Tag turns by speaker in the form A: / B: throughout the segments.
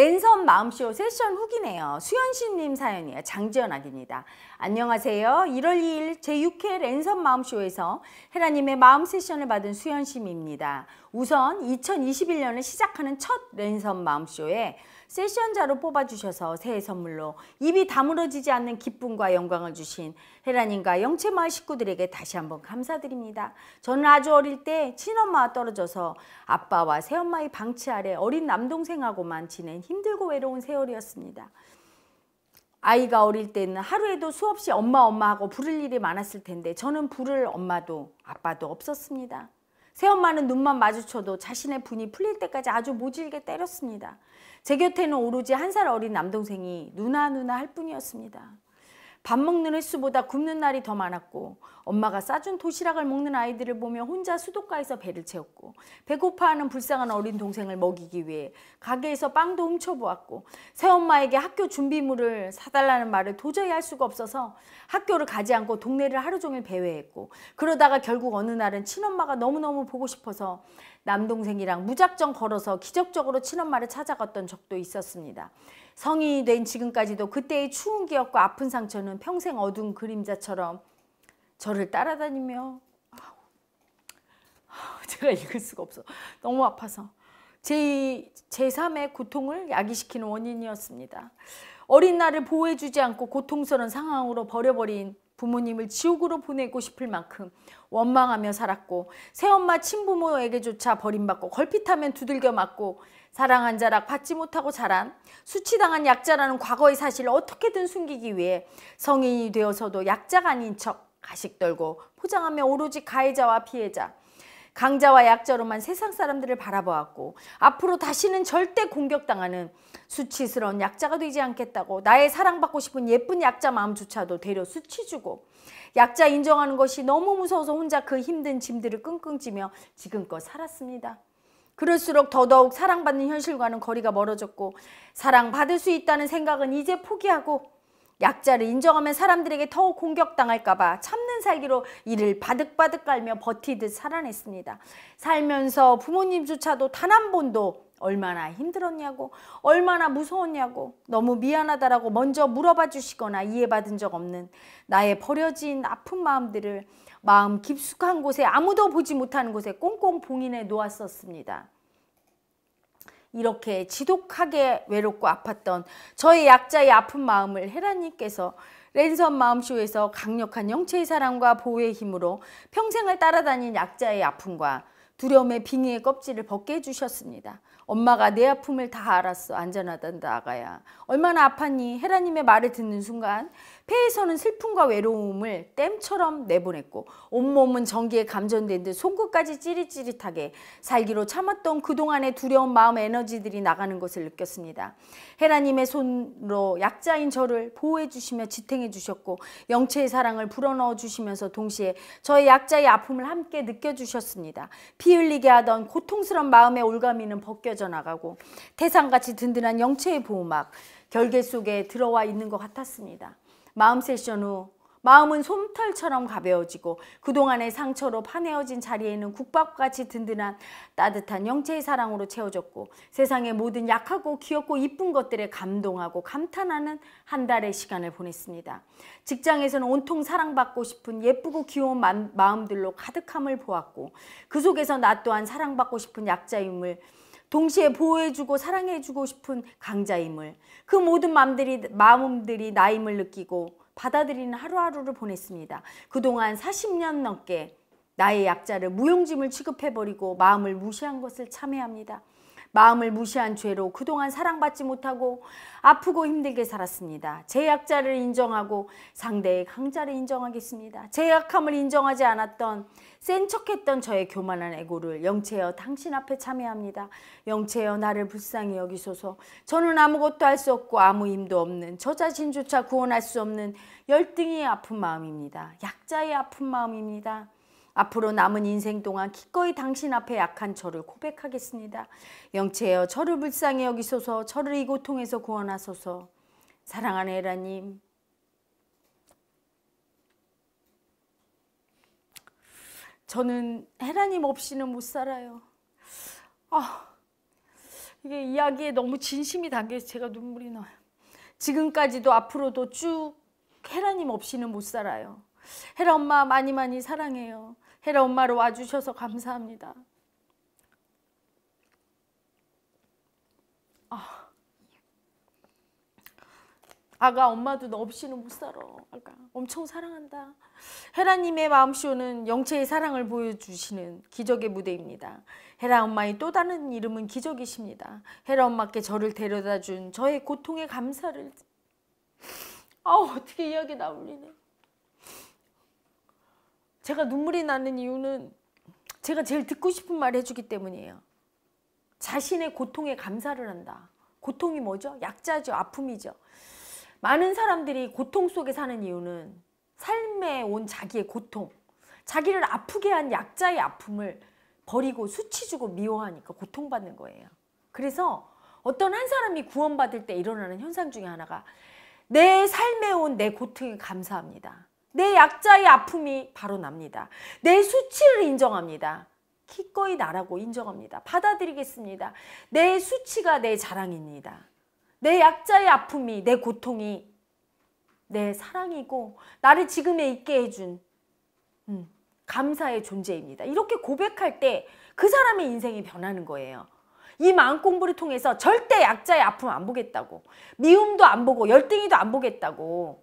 A: 랜선 마음쇼 세션 후기네요. 수현씨님 사연이에요. 장지연 아기입니다. 안녕하세요. 1월 2일 제6회 랜선 마음쇼에서 헤라님의 마음 세션을 받은 수현씨입니다. 우선 2021년을 시작하는 첫 랜선 마음쇼에 세션자로 뽑아주셔서 새해 선물로 입이 다물어지지 않는 기쁨과 영광을 주신 헤라님과 영채마을 식구들에게 다시 한번 감사드립니다. 저는 아주 어릴 때 친엄마와 떨어져서 아빠와 새엄마의 방치 아래 어린 남동생하고만 지낸 힘들고 외로운 세월이었습니다. 아이가 어릴 때는 하루에도 수없이 엄마 엄마 하고 부를 일이 많았을 텐데 저는 부를 엄마도 아빠도 없었습니다. 새엄마는 눈만 마주쳐도 자신의 분이 풀릴 때까지 아주 모질게 때렸습니다. 제 곁에는 오로지 한 살 어린 남동생이 누나 누나 할 뿐이었습니다. 밥 먹는 횟수보다 굶는 날이 더 많았고 엄마가 싸준 도시락을 먹는 아이들을 보며 혼자 수도가에서 배를 채웠고 배고파하는 불쌍한 어린 동생을 먹이기 위해 가게에서 빵도 훔쳐보았고 새엄마에게 학교 준비물을 사달라는 말을 도저히 할 수가 없어서 학교를 가지 않고 동네를 하루 종일 배회했고 그러다가 결국 어느 날은 친엄마가 너무너무 보고 싶어서 남동생이랑 무작정 걸어서 기적적으로 친엄마를 찾아갔던 적도 있었습니다. 성인이 된 지금까지도 그때의 추운 기억과 아픈 상처는 평생 어두운 그림자처럼 저를 따라다니며 제가 읽을 수가 없어. 너무 아파서. 제, 제3의 고통을 야기시키는 원인이었습니다. 어린 나를 보호해주지 않고 고통스러운 상황으로 버려버린 부모님을 지옥으로 보내고 싶을 만큼 원망하며 살았고 새엄마 친부모에게조차 버림받고 걸핏하면 두들겨 맞고 사랑한 자라 받지 못하고 자란 수치당한 약자라는 과거의 사실을 어떻게든 숨기기 위해 성인이 되어서도 약자가 아닌 척 가식 떨고 포장하며 오로지 가해자와 피해자 강자와 약자로만 세상 사람들을 바라보았고 앞으로 다시는 절대 공격당하는 수치스러운 약자가 되지 않겠다고 나의 사랑받고 싶은 예쁜 약자 마음조차도 되려 수치주고 약자 인정하는 것이 너무 무서워서 혼자 그 힘든 짐들을 끙끙 지며 지금껏 살았습니다. 그럴수록 더더욱 사랑받는 현실과는 거리가 멀어졌고 사랑받을 수 있다는 생각은 이제 포기하고 약자를 인정하면 사람들에게 더욱 공격당할까봐 참는 살기로 이를 바득바득 깔며 버티듯 살아냈습니다. 살면서 부모님조차도 단 한 번도 얼마나 힘들었냐고 얼마나 무서웠냐고 너무 미안하다라고 먼저 물어봐 주시거나 이해받은 적 없는 나의 버려진 아픈 마음들을 마음 깊숙한 곳에 아무도 보지 못하는 곳에 꽁꽁 봉인해 놓았었습니다. 이렇게 지독하게 외롭고 아팠던 저의 약자의 아픈 마음을 헤라님께서 랜선 마음쇼에서 강력한 영체의 사랑과 보호의 힘으로 평생을 따라다닌 약자의 아픔과 두려움의 빙의의 껍질을 벗게 해주셨습니다. 엄마가 내 아픔을 다 알았어. 안전하던 나아가야. 얼마나 아팠니? 헤라님의 말을 듣는 순간 폐에서는 슬픔과 외로움을 땜처럼 내보냈고 온몸은 전기에 감전된 듯 손끝까지 찌릿찌릿하게 살기로 참았던 그동안의 두려운 마음 에너지들이 나가는 것을 느꼈습니다. 헤라님의 손으로 약자인 저를 보호해 주시며 지탱해 주셨고 영체의 사랑을 불어넣어 주시면서 동시에 저의 약자의 아픔을 함께 느껴주셨습니다. 피 흘리게 하던 고통스러운 마음의 올가미는 벗겨져 나가고 태상같이 든든한 영체의 보호막 결계 속에 들어와 있는 것 같았습니다. 마음 세션 후 마음은 솜털처럼 가벼워지고 그동안의 상처로 파내어진 자리에는 국밥같이 든든한 따뜻한 영체의 사랑으로 채워졌고 세상의 모든 약하고 귀엽고 이쁜 것들에 감동하고 감탄하는 한 달의 시간을 보냈습니다. 직장에서는 온통 사랑받고 싶은 예쁘고 귀여운 마음들로 가득함을 보았고 그 속에서 나 또한 사랑받고 싶은 약자임을 동시에 보호해주고 사랑해주고 싶은 강자임을 그 모든 마음들이, 마음들이 나임을 느끼고 받아들이는 하루하루를 보냈습니다. 그동안 40년 넘게 나의 약자를 무용짐을 취급해버리고 마음을 무시한 것을 참회합니다. 마음을 무시한 죄로 그동안 사랑받지 못하고 아프고 힘들게 살았습니다. 제 약자를 인정하고 상대의 강자를 인정하겠습니다. 제 약함을 인정하지 않았던 센 척했던 저의 교만한 에고를 영체여 당신 앞에 참여합니다. 영체여 나를 불쌍히 여기소서 저는 아무것도 할 수 없고 아무 힘도 없는 저 자신조차 구원할 수 없는 열등이 아픈 마음입니다. 약자의 아픈 마음입니다. 앞으로 남은 인생 동안 기꺼이 당신 앞에 약한 저를 고백하겠습니다. 영체여 저를 불쌍히 여기소서 저를 이 고통에서 구원하소서 사랑하는 에라님 저는 헤라님 없이는 못 살아요. 아, 이게 이야기에 너무 진심이 담겨서 제가 눈물이 나요. 지금까지도 앞으로도 쭉 헤라님 없이는 못 살아요. 헤라 엄마 많이 많이 사랑해요. 헤라 엄마로 와주셔서 감사합니다. 아, 아가 엄마도 너 없이는 못 살아. 아가 엄청 사랑한다. 헤라님의 마음쇼는 영체의 사랑을 보여주시는 기적의 무대입니다. 헤라 엄마의 또 다른 이름은 기적이십니다. 헤라 엄마께 저를 데려다 준 저의 고통에 감사를 아 어떻게 이야기 나올리네. 제가 눈물이 나는 이유는 제가 제일 듣고 싶은 말 해주기 때문이에요. 자신의 고통에 감사를 한다. 고통이 뭐죠? 약자죠. 아픔이죠. 많은 사람들이 고통 속에 사는 이유는 삶에 온 자기의 고통, 자기를 아프게 한 약자의 아픔을 버리고 수치주고 미워하니까 고통받는 거예요. 그래서 어떤 한 사람이 구원받을 때 일어나는 현상 중에 하나가 내 삶에 온 내 고통에 감사합니다. 내 약자의 아픔이 바로 납니다. 내 수치를 인정합니다. 기꺼이 나라고 인정합니다. 받아들이겠습니다. 내 수치가 내 자랑입니다. 내 약자의 아픔이 내 고통이 내 사랑이고 나를 지금에 있게 해준 음, 감사의 존재입니다. 이렇게 고백할 때 그 사람의 인생이 변하는 거예요. 이 마음 공부를 통해서 절대 약자의 아픔 안 보겠다고 미움도 안 보고 열등이도 안 보겠다고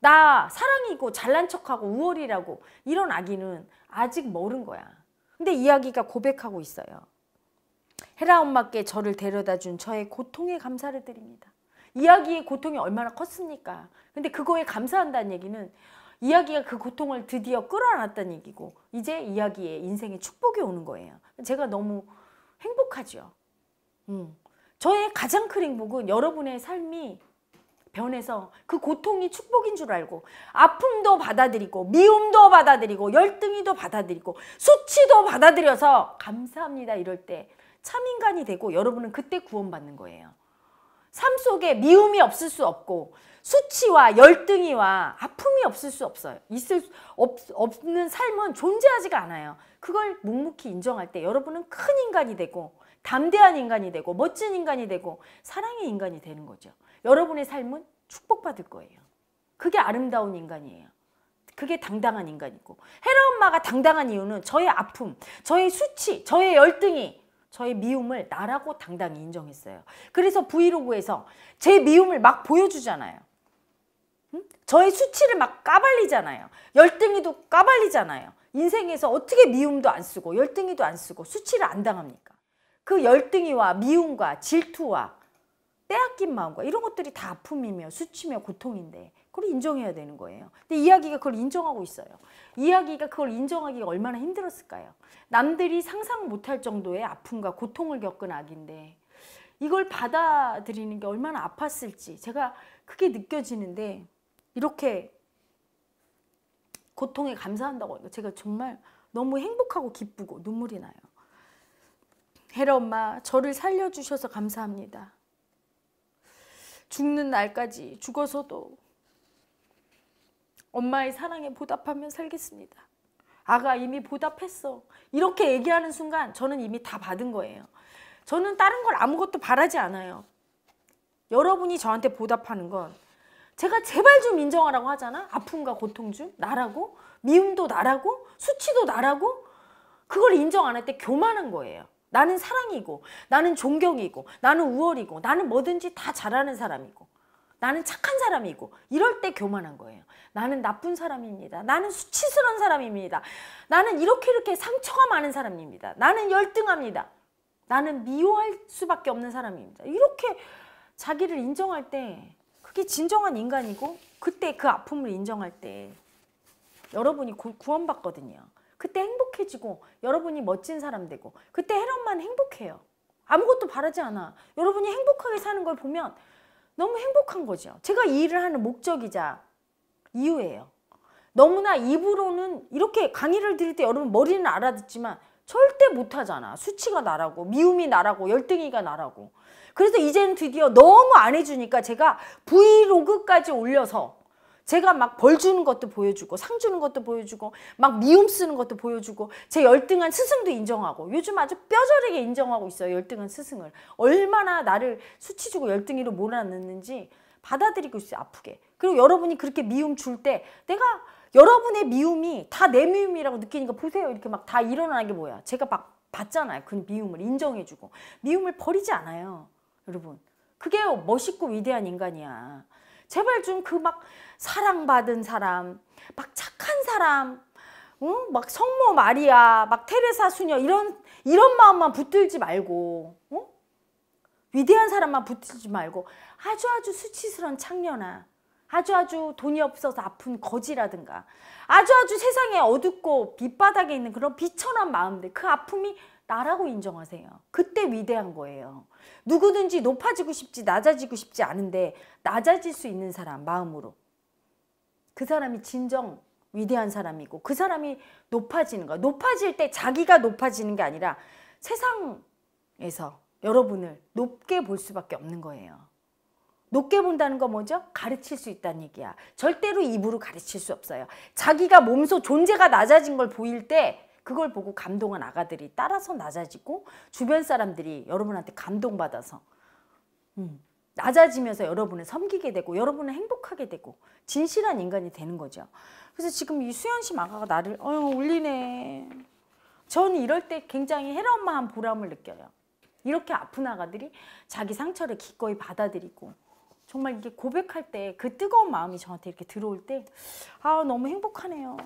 A: 나 사랑이고 잘난 척하고 우월이라고 이런 아기는 아직 모른 거야. 근데 이야기가 고백하고 있어요. 헤라 엄마께 저를 데려다 준 저의 고통에 감사를 드립니다. 이야기의 고통이 얼마나 컸습니까? 근데 그거에 감사한다는 얘기는 이야기가 그 고통을 드디어 끌어안았다는 얘기고 이제 이야기의 인생의 축복이 오는 거예요. 제가 너무 행복하죠. 음. 저의 가장 큰 행복은 여러분의 삶이 변해서 그 고통이 축복인 줄 알고 아픔도 받아들이고 미움도 받아들이고 열등이도 받아들이고 수치도 받아들여서 감사합니다 이럴 때 참인간이 되고 여러분은 그때 구원받는 거예요. 삶 속에 미움이 없을 수 없고 수치와 열등이와 아픔이 없을 수 없어요. 있을 없, 없는 삶은 존재하지가 않아요. 그걸 묵묵히 인정할 때 여러분은 큰 인간이 되고 담대한 인간이 되고 멋진 인간이 되고 사랑의 인간이 되는 거죠. 여러분의 삶은 축복받을 거예요. 그게 아름다운 인간이에요. 그게 당당한 인간이고 헤라 엄마가 당당한 이유는 저의 아픔, 저의 수치, 저의 열등이 저의 미움을 나라고 당당히 인정했어요. 그래서 브이로그에서 제 미움을 막 보여주잖아요. 응? 저의 수치를 막 까발리잖아요. 열등이도 까발리잖아요. 인생에서 어떻게 미움도 안 쓰고 열등이도 안 쓰고 수치를 안 당합니까? 그 열등이와 미움과 질투와 빼앗긴 마음과 이런 것들이 다 아픔이며 수치며 고통인데 그걸 인정해야 되는 거예요. 근데 이야기가 그걸 인정하고 있어요. 이야기가 그걸 인정하기가 얼마나 힘들었을까요? 남들이 상상 못할 정도의 아픔과 고통을 겪은 악인데 이걸 받아들이는 게 얼마나 아팠을지 제가 크게 느껴지는데 이렇게 고통에 감사한다고 하니까 제가 정말 너무 행복하고 기쁘고 눈물이 나요. 헤라 엄마 저를 살려주셔서 감사합니다. 죽는 날까지 죽어서도 엄마의 사랑에 보답하며 살겠습니다. 아가 이미 보답했어. 이렇게 얘기하는 순간 저는 이미 다 받은 거예요. 저는 다른 걸 아무것도 바라지 않아요. 여러분이 저한테 보답하는 건 제가 제발 좀 인정하라고 하잖아. 아픔과 고통 좀 나라고 미움도 나라고 수치도 나라고 그걸 인정 안 할 때 교만한 거예요. 나는 사랑이고 나는 존경이고 나는 우월이고 나는 뭐든지 다 잘하는 사람이고 나는 착한 사람이고 이럴 때 교만한 거예요. 나는 나쁜 사람입니다. 나는 수치스러운 사람입니다. 나는 이렇게 이렇게 상처가 많은 사람입니다. 나는 열등합니다. 나는 미워할 수밖에 없는 사람입니다. 이렇게 자기를 인정할 때 그게 진정한 인간이고 그때 그 아픔을 인정할 때 여러분이 구원받거든요. 그때 행복해지고 여러분이 멋진 사람 되고 그때 헤롯만 행복해요. 아무것도 바라지 않아. 여러분이 행복하게 사는 걸 보면 너무 행복한 거죠. 제가 이 일을 하는 목적이자 이유예요. 너무나 입으로는 이렇게 강의를 드릴 때 여러분 머리는 알아듣지만 절대 못하잖아. 수치가 나라고 미움이 나라고 열등이가 나라고 그래서 이제는 드디어 너무 안 해주니까 제가 브이로그까지 올려서 제가 막 벌 주는 것도 보여주고 상 주는 것도 보여주고 막 미움 쓰는 것도 보여주고 제 열등한 스승도 인정하고 요즘 아주 뼈저리게 인정하고 있어요. 열등한 스승을. 얼마나 나를 수치주고 열등이로 몰아넣는지 받아들이고 있어요. 아프게. 그리고 여러분이 그렇게 미움 줄 때 내가 여러분의 미움이 다 내 미움이라고 느끼니까 보세요. 이렇게 막 다 일어나는 게 뭐야. 제가 막 봤잖아요. 그 미움을 인정해주고. 미움을 버리지 않아요. 여러분. 그게 멋있고 위대한 인간이야. 제발 좀 그 막 사랑받은 사람, 막 착한 사람, 응? 막 성모 마리아, 막 테레사 수녀 이런 이런 마음만 붙들지 말고 응? 위대한 사람만 붙들지 말고 아주 아주 수치스런 창녀나 아주 아주 돈이 없어서 아픈 거지라든가 아주 아주 세상에 어둡고 밑바닥에 있는 그런 비천한 마음들 그 아픔이 나라고 인정하세요. 그때 위대한 거예요. 누구든지 높아지고 싶지 낮아지고 싶지 않은데 낮아질 수 있는 사람 마음으로 그 사람이 진정 위대한 사람이고 그 사람이 높아지는 거야. 높아질 때 자기가 높아지는 게 아니라 세상에서 여러분을 높게 볼 수밖에 없는 거예요. 높게 본다는 거 뭐죠? 가르칠 수 있다는 얘기야. 절대로 입으로 가르칠 수 없어요. 자기가 몸소 존재가 낮아진 걸 보일 때 그걸 보고 감동한 아가들이 따라서 낮아지고 주변 사람들이 여러분한테 감동받아서 음, 낮아지면서 여러분을 섬기게 되고 여러분을 행복하게 되고 진실한 인간이 되는 거죠. 그래서 지금 이 수현씨 아가가 나를 어휴 울리네. 저는 이럴 때 굉장히 해엄마한 보람을 느껴요. 이렇게 아픈 아가들이 자기 상처를 기꺼이 받아들이고 정말 이게 고백할 때 그 뜨거운 마음이 저한테 이렇게 들어올 때 아 너무 행복하네요.